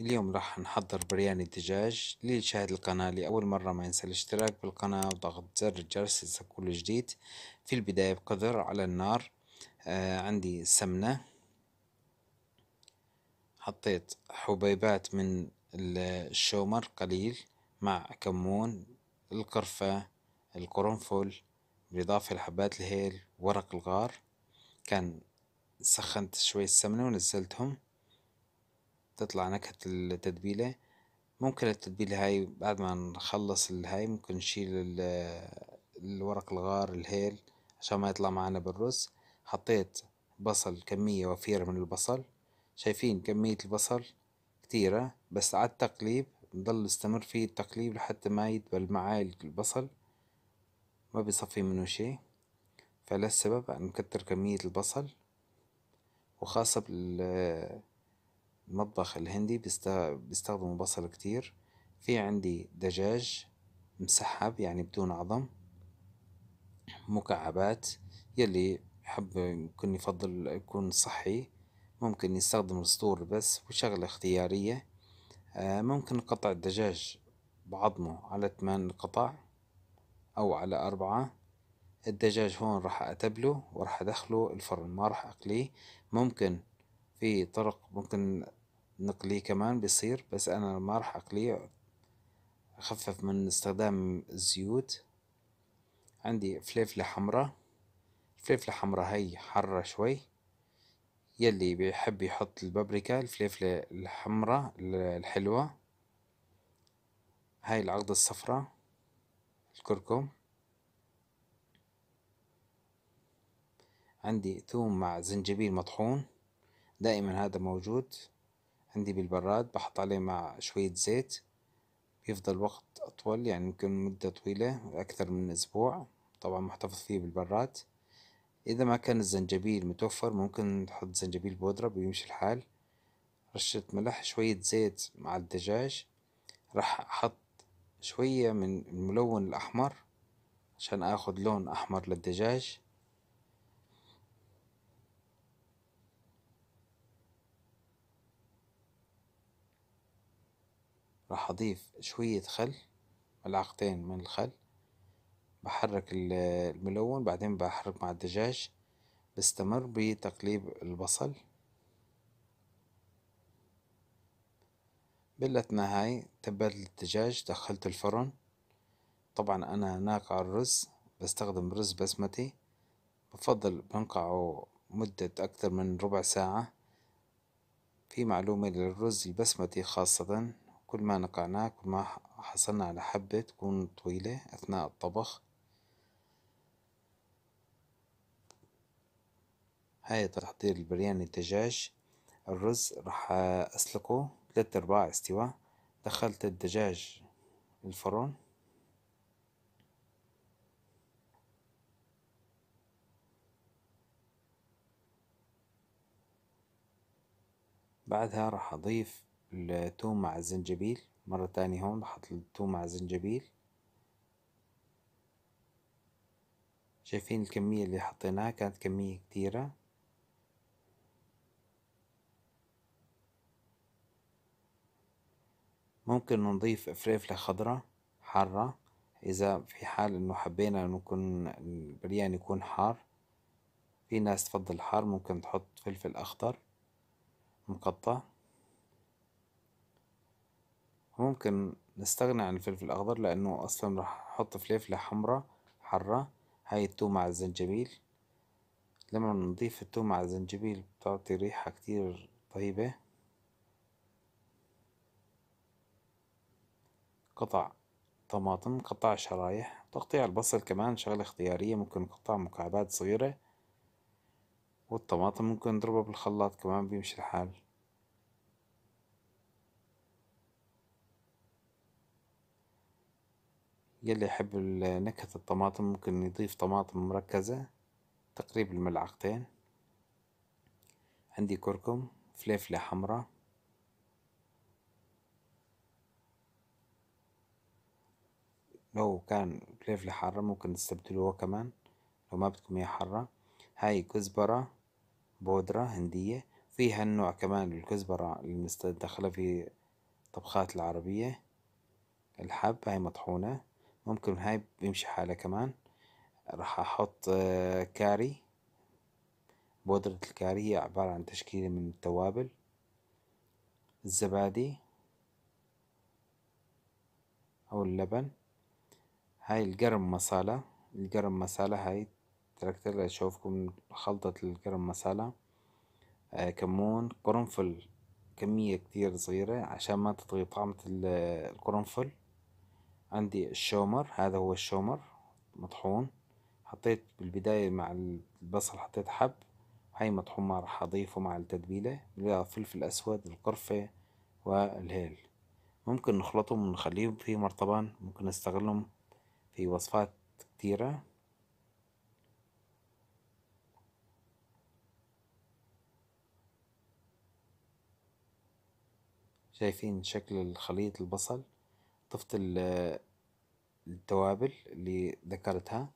اليوم راح نحضر برياني دجاج اللي يشاهد القناة لأول مرة ما ينسى الاشتراك بالقناة وضغط زر الجرس ليصل كل جديد في البداية بقدر على النار آه عندي سمنة حطيت حبيبات من الشومر قليل مع كمون القرفة القرنفل بالإضافة لحبات الهيل ورق الغار كان سخنت شوي السمنة ونزلتهم تطلع نكهة التتبيلة ممكن التتبيلة هاي بعد ما نخلص الهاي ممكن نشيل الورق الغار الهيل عشان ما يطلع معنا بالرز حطيت بصل كمية وفيرة من البصل شايفين كمية البصل كتيرة بس على التقليب نضل نستمر في التقليب لحتى ما يدبل معاي البصل ما بيصفي منه شي السبب نكتر كمية البصل وخاصة بال المطبخ الهندي بيستخدموا بصل كتير في عندي دجاج مسحب يعني بدون عظم مكعبات يلي يحب يمكن يفضل يكون صحي ممكن يستخدم الصدور بس وشغلة اختيارية آه، ممكن قطع الدجاج بعظمه على ثمان قطع أو على أربعة الدجاج هون راح أتبله وراح أدخله الفرن ما راح أقليه ممكن في طرق ممكن نقليه كمان بيصير بس أنا ما راح أقليه أخفف من استخدام الزيوت عندي فليفلة حمراء الفليفلة حمراء هاي حارة شوي يلي بيحب يحط البابريكا الفليفلة الحمراء الحلوة هاي العقدة الصفراء الكركم عندي ثوم مع زنجبيل مطحون دائما هذا موجود عندي بالبراد بحط عليه مع شوية زيت بيفضل وقت أطول يعني يمكن مدة طويلة أكثر من أسبوع طبعا محتفظ فيه بالبراد إذا ما كان الزنجبيل متوفر ممكن تحط زنجبيل بودرة بيمشي الحال رشة ملح شوية زيت مع الدجاج راح أحط شوية من الملون الأحمر عشان أخذ لون أحمر للدجاج راح أضيف شوية خل ملعقتين من الخل بحرك الملون بعدين بحرك مع الدجاج بستمر بتقليب البصل بلتنا هاي تبلت الدجاج دخلت الفرن طبعا أنا ناقع الرز بستخدم رز بسمتي بفضل بنقعه مدة أكثر من ربع ساعة في معلومة للرز البسمتي خاصة كل ما نقعناه كل ما حصلنا على حبة تكون طويلة أثناء الطبخ هاي تحضير البرياني الدجاج الرز راح أسلقه ثلاثة أرباع استوى دخلت الدجاج الفرن بعدها راح أضيف الثوم مع الزنجبيل مرة تاني هون بحط الثوم مع الزنجبيل شايفين الكمية اللي حطيناها كانت كمية كتيرة ممكن نضيف فريفلة خضرة حارة إذا في حال إنه حبينا إنه يكون البريان يكون حار في ناس تفضل حار ممكن تحط فلفل أخضر مقطع ممكن نستغنى عن الفلفل الأخضر لأنه أصلا راح أحط فليفلة حمرا حرة هاي التوم مع الزنجبيل لما نضيف التوم مع الزنجبيل بتعطي ريحة كتير طيبة قطع طماطم قطع شرايح تقطيع البصل كمان شغلة اختيارية ممكن نقطع مكعبات صغيرة والطماطم ممكن نضربها بالخلاط كمان بيمشي الحال يلي يحب نكهة الطماطم ممكن يضيف طماطم مركزة تقريبا ملعقتين عندي كركم فليفلة حمراء لو كان فليفلة حارة ممكن تستبدلوها كمان لو ما بدكم هي حارة هاي كزبرة بودرة هندية في هالنوع كمان الكزبرة المستدخلة في طبخات العربية الحب هاي مطحونة ممكن هاي بيمشي حالها كمان راح احط آه، كاري بودرة الكاري هي عبارة عن تشكيلة من التوابل الزبادي او اللبن هاي القرم مصالة القرم مصالة هاي تركت لها خلطة القرم مصالة آه كمون قرنفل كمية كتير صغيرة عشان ما تطغي طعمة القرنفل عندي الشومر هذا هو الشومر مطحون حطيت بالبداية مع البصل حطيت حب هاي مطحون ما راح أضيفه مع التتبيلة فلفل أسود القرفة والهيل ممكن نخلطهم ونخليهم في مرطبان ممكن نستغلهم في وصفات كتيرة شايفين شكل الخليط البصل ضفت التوابل اللي ذكرتها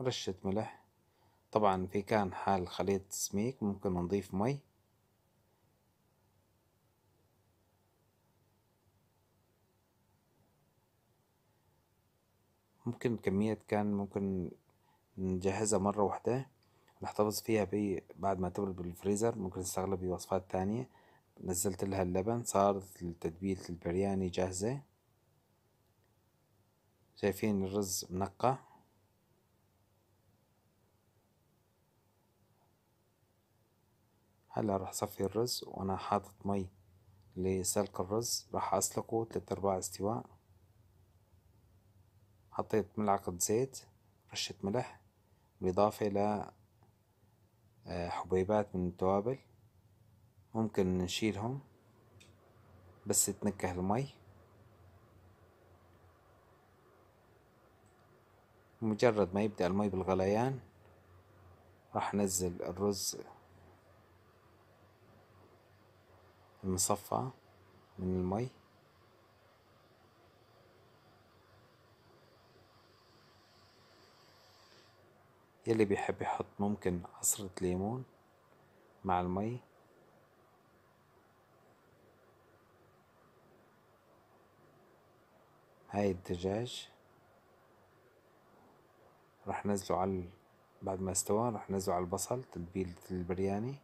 رشة ملح طبعا في كان حال خليط سميك ممكن نضيف مي ممكن كمية كان ممكن نجهزها مرة واحدة نحتفظ فيها بعد ما تبرد بالفريزر ممكن نستغلها بوصفات تانية نزلت لها اللبن صارت التتبيلة البرياني جاهزة شايفين الرز منقع هلا راح صفي الرز وانا حاطط مي لسلق الرز راح اسلقه تلات ارباع استواء حطيت ملعقة زيت رشة ملح بالاضافة الى آه، حبيبات من التوابل ممكن نشيلهم بس تنكه المي مجرد ما يبدأ المي بالغليان راح نزل الرز المصفى من المي يلي بيحب يحط ممكن عصرة ليمون مع المي هاي الدجاج راح نزله على بعد ما استوى راح نزله على البصل تتبيلة البرياني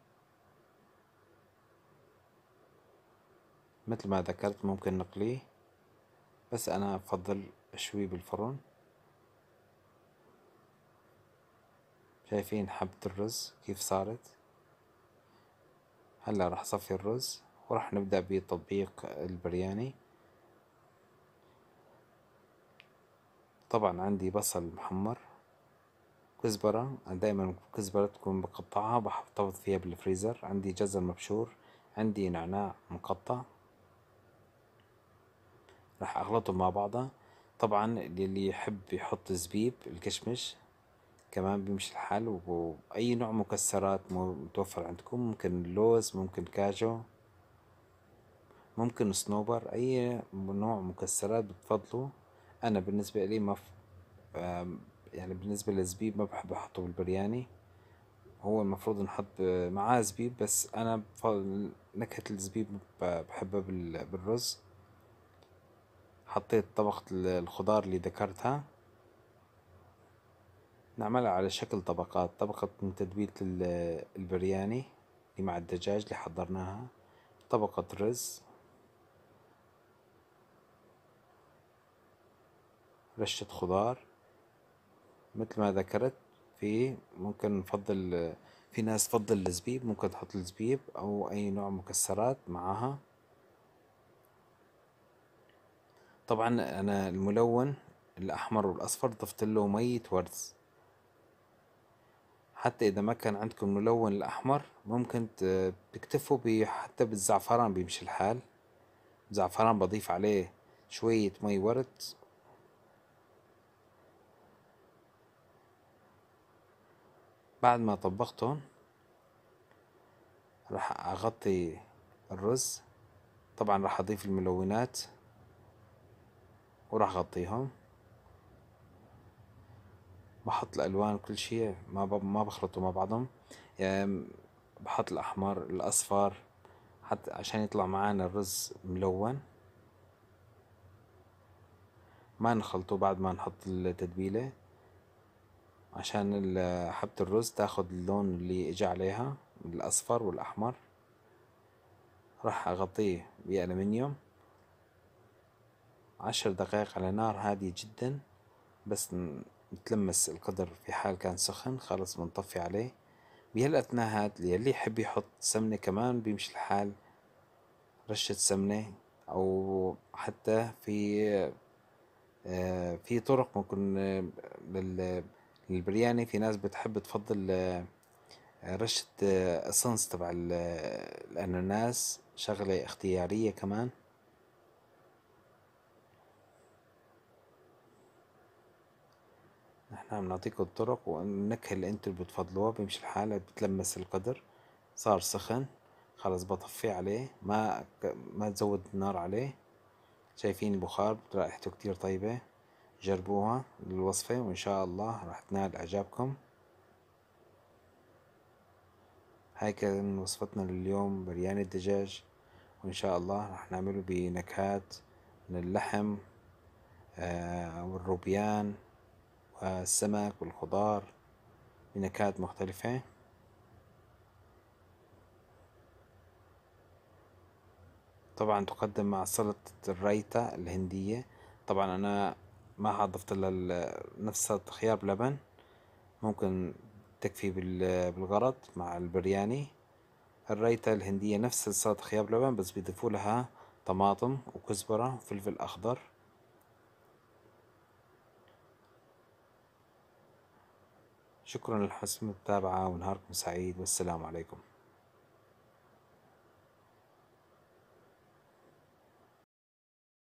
مثل ما ذكرت ممكن نقليه بس أنا أفضل أشويه بالفرن شايفين حبة الرز كيف صارت هلا راح صفي الرز وراح نبدأ بتطبيق البرياني طبعا عندي بصل محمر كزبرة دايما كزبرة تكون مقطعة بحتفظ فيها بالفريزر عندي جزر مبشور عندي نعناع مقطع راح أخلطهم مع بعضها طبعا اللي يحب يحط زبيب الكشمش كمان بيمشي الحال وأي نوع مكسرات متوفر عندكم ممكن لوز ممكن كاجو ممكن صنوبر أي نوع مكسرات بتفضلوا انا بالنسبه لي ما يعني بالنسبه للزبيب ما بحب احطه بالبرياني هو المفروض نحط معاه زبيب بس انا نكهه الزبيب بحبها بالرز حطيت طبقة الخضار اللي ذكرتها نعملها على شكل طبقات طبقة من تدبيت البرياني اللي مع الدجاج اللي حضرناها طبقة رز رشة خضار مثل ما ذكرت في ممكن نفضل في ناس تفضل الزبيب ممكن تحط الزبيب أو أي نوع مكسرات معها طبعا أنا الملون الأحمر والأصفر ضفت له مية ورز حتى إذا ما كان عندكم ملون الأحمر ممكن تكتفوا حتى بالزعفران بيمشي الحال زعفران بضيف عليه شوية مي ورد بعد ما طبقتهم راح اغطي الرز طبعا راح اضيف الملونات وراح اغطيهم بحط الالوان كل شيء ما ما بخلطه مع بعضهم يعني بحط الاحمر الاصفر حتى عشان يطلع معانا الرز ملون ما نخلطه بعد ما نحط التتبيله عشان حبة الرز تاخد اللون اللي اجى عليها الأصفر والأحمر راح أغطيه بألمنيوم عشر دقايق على نار هادية جدا بس نتلمس القدر في حال كان سخن خلص بنطفي عليه بهالأثناء هاد اللي يحب يحط سمنة كمان بيمشي الحال رشة سمنة أو حتى في آه، في طرق ممكن آه، لل البرياني في ناس بتحب تفضل آه، رشة الصنص آه، تبع الأناناس آه، شغلة اختيارية كمان نحن عم نعطيكم الطرق والنكهة اللي انتو بتفضلوها بيمشي الحال بتلمس القدر صار سخن خلص بطفي عليه ما ما تزود النار عليه شايفين البخار رائحته كتير طيبة جربوها الوصفة وإن شاء الله راح تنال إعجابكم هاي كان وصفتنا لليوم بريان الدجاج وإن شاء الله راح نعمله بنكهات من اللحم آه، والروبيان والسمك والخضار بنكهات مختلفة طبعا تقدم مع سلطة الرايتا الهندية طبعا أنا حضفت ضفت نفس الخيار بلبن ممكن تكفي بالغرض مع البرياني الريتة الهندية نفس صلصة خيار لبن بس بيضيفوا لها طماطم وكزبرة وفلفل أخضر شكرا لحسن المتابعة ونهاركم سعيد والسلام عليكم